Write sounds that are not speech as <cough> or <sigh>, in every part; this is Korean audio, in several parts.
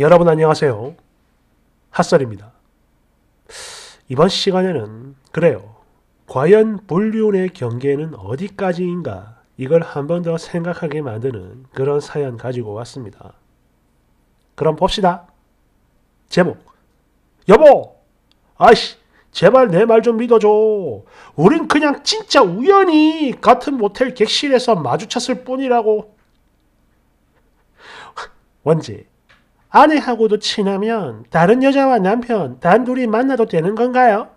여러분 안녕하세요. 핫설입니다. 이번 시간에는 그래요. 과연 불륜의 경계는 어디까지인가 이걸 한 번 더 생각하게 만드는 그런 사연 가지고 왔습니다. 그럼 봅시다. 제목 여보! 아이씨 제발 내 말 좀 믿어줘. 우린 그냥 진짜 우연히 같은 모텔 객실에서 마주쳤을 뿐이라고. <laughs> 원지 아내하고도 친하면 다른 여자와 남편 단둘이 만나도 되는 건가요?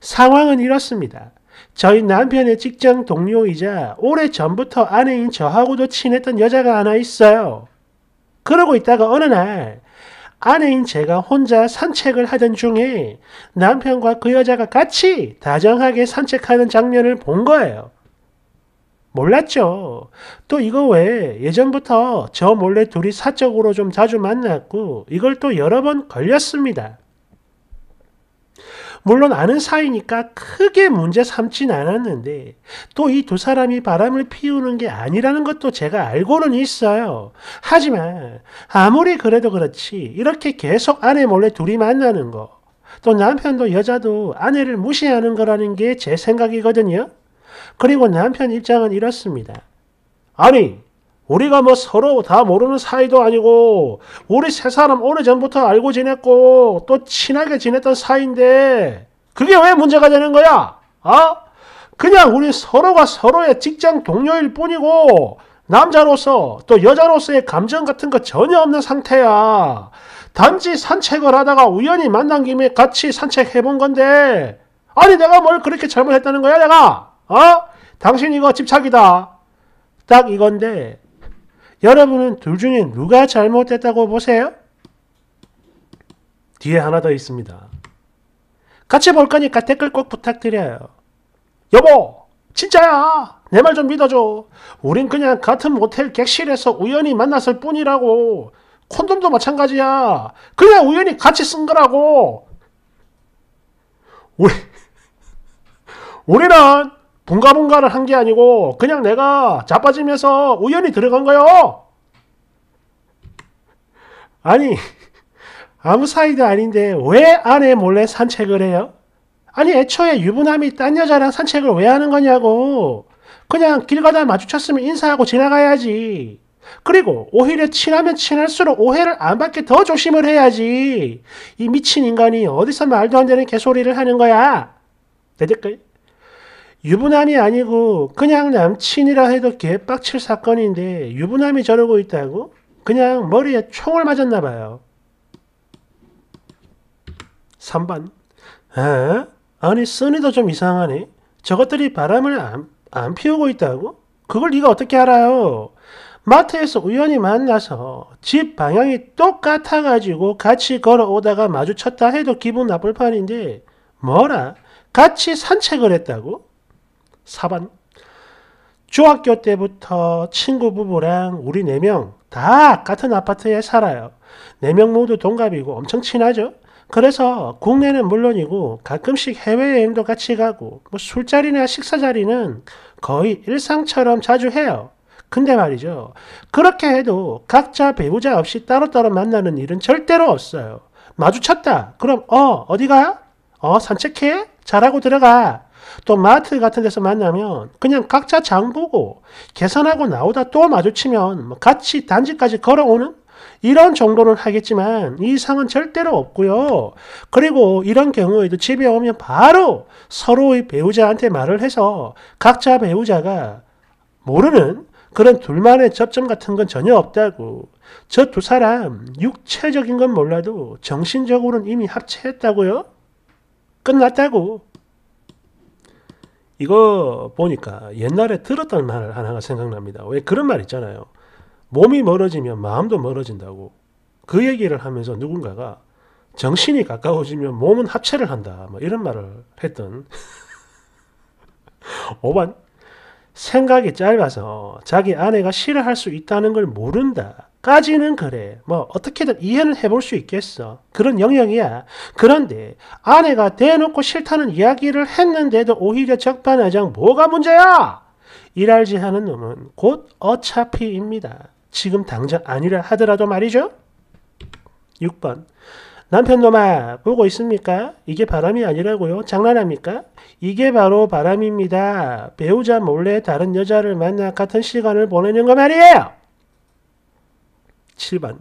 상황은 이렇습니다. 저희 남편의 직장 동료이자 오래 전부터 아내인 저하고도 친했던 여자가 하나 있어요. 그러고 있다가 어느 날 아내인 제가 혼자 산책을 하던 중에 남편과 그 여자가 같이 다정하게 산책하는 장면을 본 거예요. 몰랐죠. 또 이거 외에 예전부터 저 몰래 둘이 사적으로 좀 자주 만났고 이걸 또 여러 번 걸렸습니다. 물론 아는 사이니까 크게 문제 삼진 않았는데 또 이 두 사람이 바람을 피우는 게 아니라는 것도 제가 알고는 있어요. 하지만 아무리 그래도 그렇지 이렇게 계속 아내 몰래 둘이 만나는 거 또 남편도 여자도 아내를 무시하는 거라는 게 제 생각이거든요. 그리고 남편 입장은 이렇습니다. 아니, 우리가 뭐 서로 다 모르는 사이도 아니고, 우리 세 사람 오래전부터 알고 지냈고, 또 친하게 지냈던 사이인데, 그게 왜 문제가 되는 거야? 어? 그냥 우리 서로가 서로의 직장 동료일 뿐이고, 남자로서 또 여자로서의 감정 같은 거 전혀 없는 상태야. 단지 산책을 하다가 우연히 만난 김에 같이 산책해 본 건데, 아니 내가 뭘 그렇게 잘못했다는 거야 내가? 어? 당신 이거 집착이다. 딱 이건데 여러분은 둘 중에 누가 잘못했다고 보세요? 뒤에 하나 더 있습니다. 같이 볼 거니까 댓글 꼭 부탁드려요. 여보! 진짜야! 내 말 좀 믿어줘. 우린 그냥 같은 모텔 객실에서 우연히 만났을 뿐이라고. 콘돔도 마찬가지야. 그냥 우연히 같이 쓴 거라고. 우리, 우리는 분가분가를 한 게 아니고 그냥 내가 자빠지면서 우연히 들어간 거요. 아니 아무 사이도 아닌데 왜 아내 몰래 산책을 해요? 아니 애초에 유부남이 딴 여자랑 산책을 왜 하는 거냐고. 그냥 길 가다 마주쳤으면 인사하고 지나가야지. 그리고 오히려 친하면 친할수록 오해를 안 받게 더 조심을 해야지. 이 미친 인간이 어디서 말도 안 되는 개소리를 하는 거야. 내 댓글. 유부남이 아니고 그냥 남친이라 해도 개빡칠 사건인데 유부남이 저러고 있다고? 그냥 머리에 총을 맞았나 봐요. 3번 아, 아니 써니도 좀 이상하네. 저것들이 바람을 안, 안 피우고 있다고? 그걸 네가 어떻게 알아요? 마트에서 우연히 만나서 집 방향이 똑같아가지고 같이 걸어오다가 마주쳤다 해도 기분 나쁠 판인데 뭐라? 같이 산책을 했다고? 4번 중학교 때부터 친구 부부랑 우리 4명 다 같은 아파트에 살아요. 4명 모두 동갑이고 엄청 친하죠. 그래서 국내는 물론이고 가끔씩 해외여행도 같이 가고 뭐 술자리나 식사자리는 거의 일상처럼 자주 해요. 근데 말이죠. 그렇게 해도 각자 배우자 없이 따로따로 만나는 일은 절대로 없어요. 마주쳤다. 그럼 어 어디 가? 어 산책해? 잘하고 들어가. 또 마트 같은 데서 만나면 그냥 각자 장 보고 계산하고 나오다 또 마주치면 뭐 같이 단지까지 걸어오는 이런 정도는 하겠지만 이 이상은 절대로 없고요. 그리고 이런 경우에도 집에 오면 바로 서로의 배우자한테 말을 해서 각자 배우자가 모르는 그런 둘만의 접점 같은 건 전혀 없다고. 저 두 사람 육체적인 건 몰라도 정신적으로는 이미 합체했다고요? 끝났다고. 이거 보니까 옛날에 들었던 말 하나가 생각납니다. 왜 그런 말 있잖아요. 몸이 멀어지면 마음도 멀어진다고. 그 얘기를 하면서 누군가가 정신이 가까워지면 몸은 합체를 한다. 뭐 이런 말을 했던 5번 <laughs> 생각이 짧아서 자기 아내가 싫어할 수 있다는 걸 모른다. 까지는 그래. 뭐 어떻게든 이해는 해볼 수 있겠어. 그런 영역이야. 그런데 아내가 대놓고 싫다는 이야기를 했는데도 오히려 적반하장 뭐가 문제야? 일할지 하는 놈은 곧 어차피입니다. 지금 당장 아니라 하더라도 말이죠. 6번 남편 놈아 보고 있습니까? 이게 바람이 아니라고요? 장난합니까? 이게 바로 바람입니다. 배우자 몰래 다른 여자를 만나 같은 시간을 보내는 거 말이에요. 7반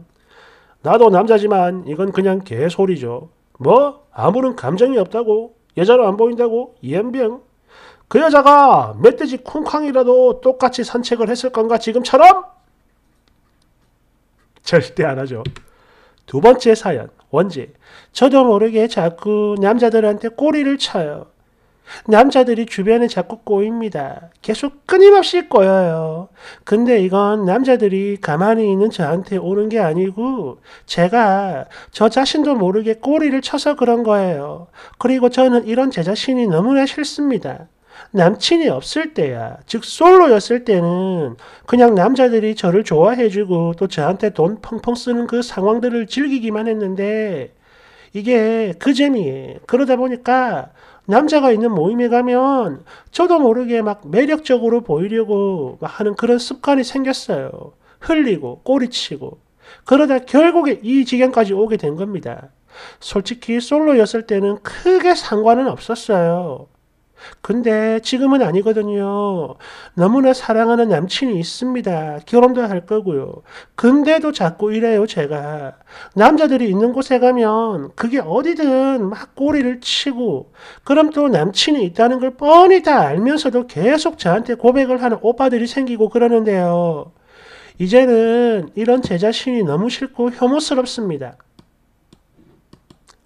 나도 남자지만 이건 그냥 개소리죠. 뭐? 아무런 감정이 없다고? 여자로 안 보인다고? 이엠병? 그 여자가 멧돼지 쿵쾅이라도 똑같이 산책을 했을 건가 지금처럼? 절대 안 하죠. 두 번째 사연, 원지. 저도 모르게 자꾸 남자들한테 꼬리를 쳐요. 남자들이 주변에 자꾸 꼬입니다. 계속 끊임없이 꼬여요. 근데 이건 남자들이 가만히 있는 저한테 오는 게 아니고 제가 저 자신도 모르게 꼬리를 쳐서 그런 거예요. 그리고 저는 이런 제 자신이 너무나 싫습니다. 남친이 없을 때야, 즉 솔로였을 때는 그냥 남자들이 저를 좋아해주고 또 저한테 돈 펑펑 쓰는 그 상황들을 즐기기만 했는데 이게 그 재미에 그러다 보니까 남자가 있는 모임에 가면 저도 모르게 막 매력적으로 보이려고 막 하는 그런 습관이 생겼어요. 흘리고 꼬리치고 그러다 결국에 이 지경까지 오게 된 겁니다. 솔직히 솔로였을 때는 크게 상관은 없었어요. 근데 지금은 아니거든요. 너무나 사랑하는 남친이 있습니다. 결혼도 할 거고요. 근데도 자꾸 이래요, 제가. 남자들이 있는 곳에 가면 그게 어디든 막 꼬리를 치고, 그럼 또 남친이 있다는 걸 뻔히 다 알면서도 계속 저한테 고백을 하는 오빠들이 생기고 그러는데요. 이제는 이런 제 자신이 너무 싫고 혐오스럽습니다.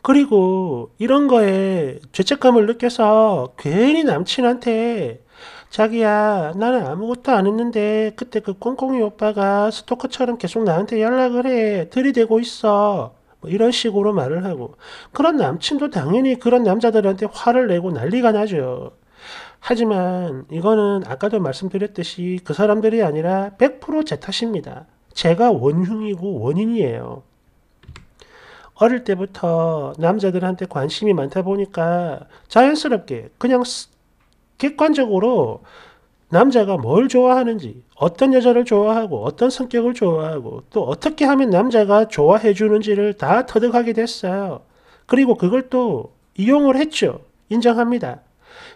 그리고 이런 거에 죄책감을 느껴서 괜히 남친한테 자기야 나는 아무것도 안 했는데 그때 그 꽁꽁이 오빠가 스토커처럼 계속 나한테 연락을 해 들이대고 있어 뭐 이런 식으로 말을 하고 그런 남친도 당연히 그런 남자들한테 화를 내고 난리가 나죠. 하지만 이거는 아까도 말씀드렸듯이 그 사람들이 아니라 100%제 탓입니다. 제가 원흉이고 원인이에요. 어릴 때부터 남자들한테 관심이 많다 보니까 자연스럽게 그냥 객관적으로 남자가 뭘 좋아하는지, 어떤 여자를 좋아하고, 어떤 성격을 좋아하고, 또 어떻게 하면 남자가 좋아해 주는지를 다 터득하게 됐어요. 그리고 그걸 또 이용을 했죠. 인정합니다.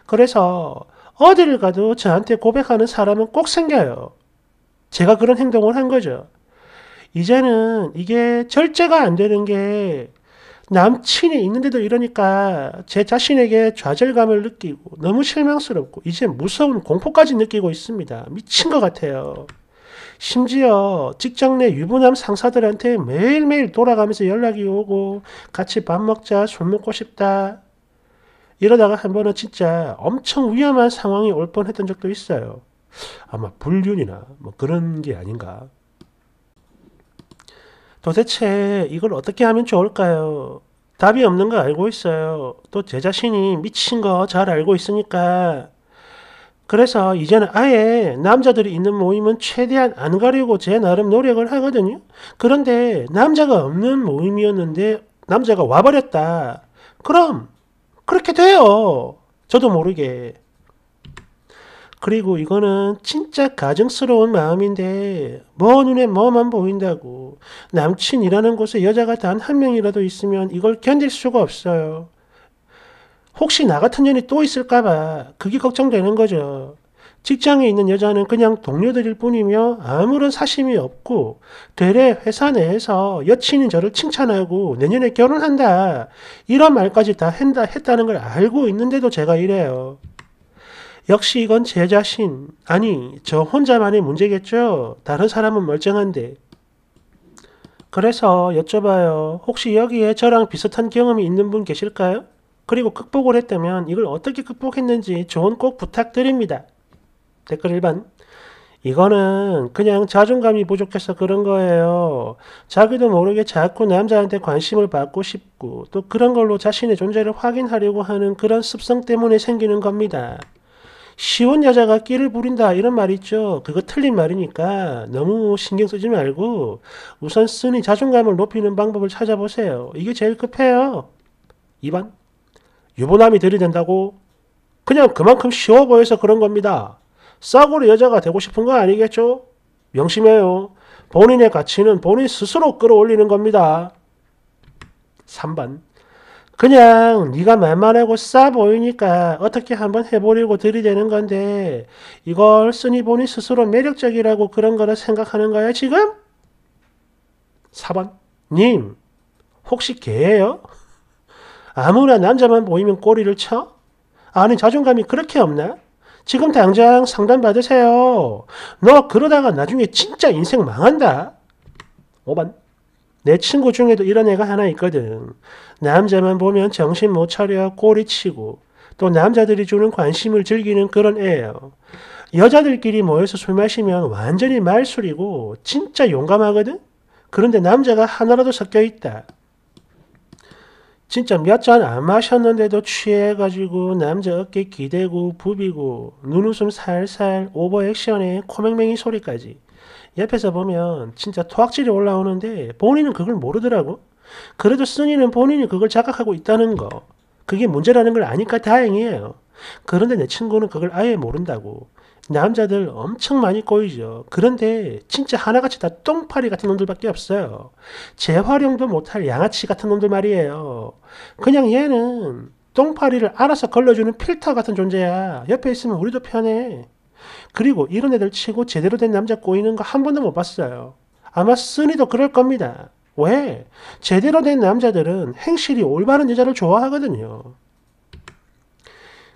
그래서 어디를 가도 저한테 고백하는 사람은 꼭 생겨요. 제가 그런 행동을 한 거죠. 이제는 이게 절제가 안 되는 게 남친이 있는데도 이러니까 제 자신에게 좌절감을 느끼고 너무 실망스럽고 이제 무서운 공포까지 느끼고 있습니다. 미친 것 같아요. 심지어 직장 내 유부남 상사들한테 매일매일 돌아가면서 연락이 오고 같이 밥 먹자 술 먹고 싶다 이러다가 한 번은 진짜 엄청 위험한 상황이 올 뻔했던 적도 있어요. 아마 불륜이나 뭐 그런 게 아닌가 도대체 이걸 어떻게 하면 좋을까요? 답이 없는 거 알고 있어요. 또 제 자신이 미친 거 잘 알고 있으니까. 그래서 이제는 아예 남자들이 있는 모임은 최대한 안 가려고 제 나름 노력을 하거든요. 그런데 남자가 없는 모임이었는데 남자가 와버렸다. 그럼 그렇게 돼요. 저도 모르게. 그리고 이거는 진짜 가증스러운 마음인데 뭐 눈에 뭐만 보인다고 남친이라는 곳에 여자가 단 한 명이라도 있으면 이걸 견딜 수가 없어요. 혹시 나 같은 년이 또 있을까봐 그게 걱정되는 거죠. 직장에 있는 여자는 그냥 동료들일 뿐이며 아무런 사심이 없고 되레 회사 내에서 여친인 저를 칭찬하고 내년에 결혼한다 이런 말까지 다 했다는 걸 알고 있는데도 제가 이래요. 역시 이건 제 자신, 아니, 저 혼자만의 문제겠죠? 다른 사람은 멀쩡한데. 그래서 여쭤봐요. 혹시 여기에 저랑 비슷한 경험이 있는 분 계실까요? 그리고 극복을 했다면 이걸 어떻게 극복했는지 조언 꼭 부탁드립니다. 댓글 1번. 이거는 그냥 자존감이 부족해서 그런 거예요. 자기도 모르게 자꾸 남자한테 관심을 받고 싶고 또 그런 걸로 자신의 존재를 확인하려고 하는 그런 습성 때문에 생기는 겁니다. 쉬운 여자가 끼를 부린다 이런 말 있죠. 그거 틀린 말이니까 너무 신경 쓰지 말고 우선 쓰니 자존감을 높이는 방법을 찾아보세요. 이게 제일 급해요. 2번 유부남이 들이댄다고 그냥 그만큼 쉬워 보여서 그런 겁니다. 싸구려 여자가 되고 싶은 거 아니겠죠? 명심해요. 본인의 가치는 본인 스스로 끌어올리는 겁니다. 3번 그냥 네가 말만하고싸 보이니까 어떻게 한번 해보려고 들이대는 건데 이걸 쓰니 보니 스스로 매력적이라고 그런 거라 생각하는 거야 지금? 4번 님 혹시 개예요? 아무나 남자만 보이면 꼬리를 쳐? 아니 자존감이 그렇게 없나? 지금 당장 상담 받으세요. 너 그러다가 나중에 진짜 인생 망한다. 5번 내 친구 중에도 이런 애가 하나 있거든. 남자만 보면 정신 못 차려 꼬리치고 또 남자들이 주는 관심을 즐기는 그런 애예요. 여자들끼리 모여서 술 마시면 완전히 말술이고 진짜 용감하거든? 그런데 남자가 하나라도 섞여 있다. 진짜 몇 잔 안 마셨는데도 취해가지고 남자 어깨 기대고 부비고 눈웃음 살살 오버액션에 코맹맹이 소리까지 옆에서 보면 진짜 토악질이 올라오는데 본인은 그걸 모르더라고. 그래도 승희는 본인이 그걸 자각하고 있다는 거. 그게 문제라는 걸 아니까 다행이에요. 그런데 내 친구는 그걸 아예 모른다고. 남자들 엄청 많이 꼬이죠. 그런데 진짜 하나같이 다 똥파리 같은 놈들밖에 없어요. 재활용도 못할 양아치 같은 놈들 말이에요. 그냥 얘는 똥파리를 알아서 걸러주는 필터 같은 존재야. 옆에 있으면 우리도 편해. 그리고 이런 애들 치고 제대로 된 남자 꼬이는 거 한 번도 못 봤어요. 아마 쓰니도 그럴 겁니다. 왜? 제대로 된 남자들은 행실이 올바른 여자를 좋아하거든요.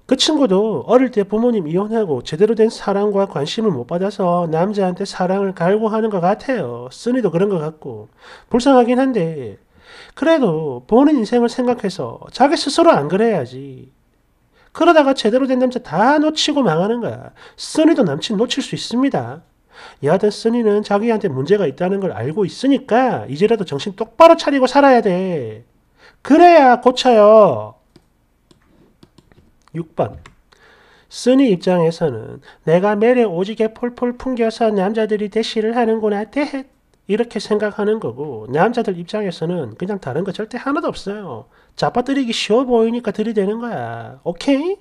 그 친구도 어릴 때 부모님 이혼하고 제대로 된 사랑과 관심을 못 받아서 남자한테 사랑을 갈구하는 것 같아요. 쓰니도 그런 것 같고. 불쌍하긴 한데, 그래도 본인 인생을 생각해서 자기 스스로 안 그래야지. 그러다가 제대로 된 남자 다 놓치고 망하는 거야. 써니도 남친 놓칠 수 있습니다. 여하튼 써니는 자기한테 문제가 있다는 걸 알고 있으니까 이제라도 정신 똑바로 차리고 살아야 돼. 그래야 고쳐요. 6번 쓰니 입장에서는 내가 매력 오지게 폴폴 풍겨서 남자들이 대시를 하는구나 대헷 이렇게 생각하는 거고 남자들 입장에서는 그냥 다른 거 절대 하나도 없어요. 잡아들이기 쉬워 보이니까 들이대는 거야. 오케이?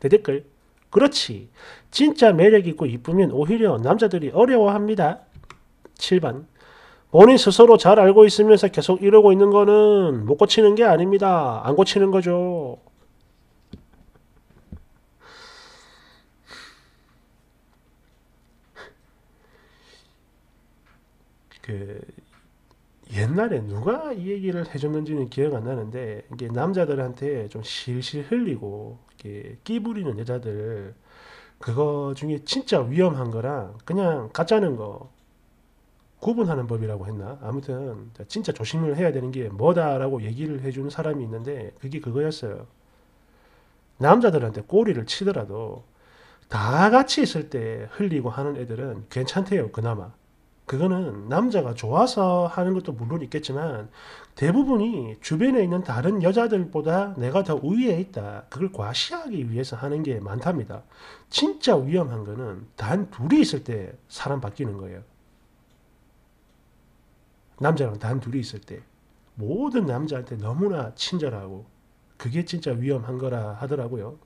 내 댓글. 그렇지. 진짜 매력있고 이쁘면 오히려 남자들이 어려워합니다. 7번. 본인 스스로 잘 알고 있으면서 계속 이러고 있는 거는 못 고치는 게 아닙니다. 안 고치는 거죠. 그 옛날에 누가 이 얘기를 해줬는지는 기억 안 나는데 이게 남자들한테 좀 실실 흘리고 이렇게 끼 부리는 여자들 그거 중에 진짜 위험한 거랑 그냥 가짜는 거 구분하는 법이라고 했나 아무튼 진짜 조심을 해야 되는 게 뭐다라고 얘기를 해주는 사람이 있는데 그게 그거였어요 남자들한테 꼬리를 치더라도 다 같이 있을 때 흘리고 하는 애들은 괜찮대요 그나마 그거는 남자가 좋아서 하는 것도 물론 있겠지만 대부분이 주변에 있는 다른 여자들보다 내가 더 우위에 있다. 그걸 과시하기 위해서 하는 게 많답니다. 진짜 위험한 거는 단 둘이 있을 때 사람 바뀌는 거예요. 남자랑 단 둘이 있을 때 모든 남자한테 너무나 친절하고 그게 진짜 위험한 거라 하더라고요.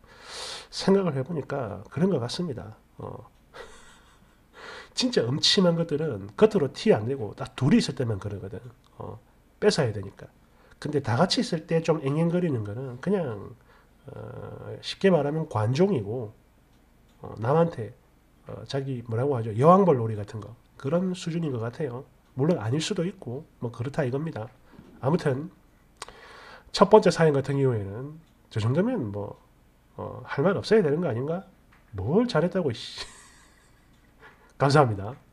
생각을 해보니까 그런 것 같습니다. 어. 진짜 음침한 것들은 겉으로 티 안 내고 딱 둘이 있을 때만 그러거든. 어, 뺏어야 되니까. 근데 다 같이 있을 때 좀 앵앵거리는 거는 그냥 어, 쉽게 말하면 관종이고 어, 남한테 어, 자기 뭐라고 하죠 여왕벌 놀이 같은 거 그런 수준인 것 같아요. 물론 아닐 수도 있고 뭐 그렇다 이겁니다. 아무튼 첫 번째 사연 같은 경우에는 저 정도면 뭐 할말 어, 없어야 되는 거 아닌가? 뭘 잘했다고 씨. 감사합니다.